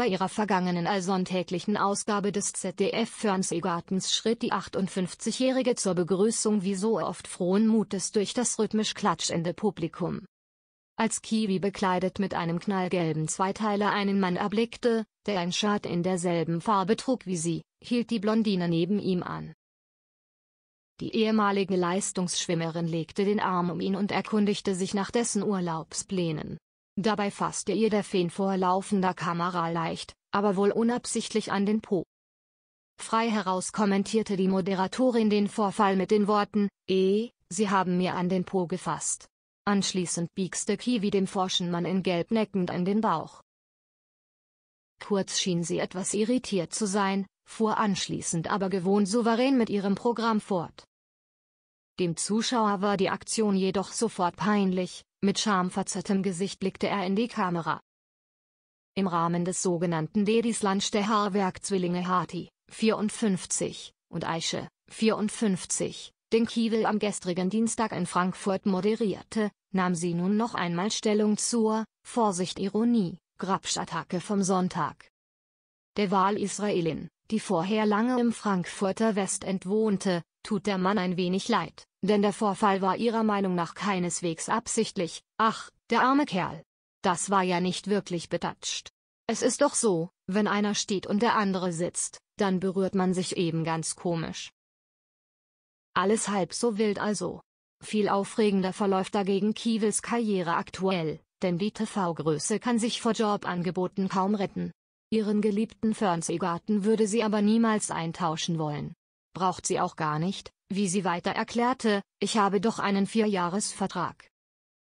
Bei ihrer vergangenen allsonntäglichen Ausgabe des ZDF-Fernsehgartens schritt die 58-Jährige zur Begrüßung wie so oft frohen Mutes durch das rhythmisch klatschende Publikum. Als Kiwi bekleidet mit einem knallgelben Zweiteiler einen Mann erblickte, der ein Shirt in derselben Farbe trug wie sie, hielt die Blondine neben ihm an. Die ehemalige Leistungsschwimmerin legte den Arm um ihn und erkundigte sich nach dessen Urlaubsplänen. Dabei fasste ihr der Feen vor laufender Kamera leicht, aber wohl unabsichtlich an den Po. Frei heraus kommentierte die Moderatorin den Vorfall mit den Worten, eh, sie haben mir an den Po gefasst. Anschließend biegste Kiwi dem forschen Mann in Gelb neckend an den Bauch. Kurz schien sie etwas irritiert zu sein, fuhr anschließend aber gewohnt souverän mit ihrem Programm fort. Dem Zuschauer war die Aktion jedoch sofort peinlich, mit schamverzerrtem Gesicht blickte er in die Kamera. Im Rahmen des sogenannten Dedis Lunch der Haarwerk-Zwillinge Hati, 54, und Aische, 54, den Kiewel am gestrigen Dienstag in Frankfurt moderierte, nahm sie nun noch einmal Stellung zur, Vorsicht Ironie, Grabschattacke vom Sonntag. Der Wahl-Israelin, die vorher lange im Frankfurter Westend wohnte, tut der Mann ein wenig leid. Denn der Vorfall war ihrer Meinung nach keineswegs absichtlich, ach, der arme Kerl. Das war ja nicht wirklich betatscht. Es ist doch so, wenn einer steht und der andere sitzt, dann berührt man sich eben ganz komisch. Alles halb so wild also. Viel aufregender verläuft dagegen Kiewels Karriere aktuell, denn die TV-Größe kann sich vor Jobangeboten kaum retten. Ihren geliebten Fernsehgarten würde sie aber niemals eintauschen wollen. Braucht sie auch gar nicht, wie sie weiter erklärte, ich habe doch einen Vierjahresvertrag.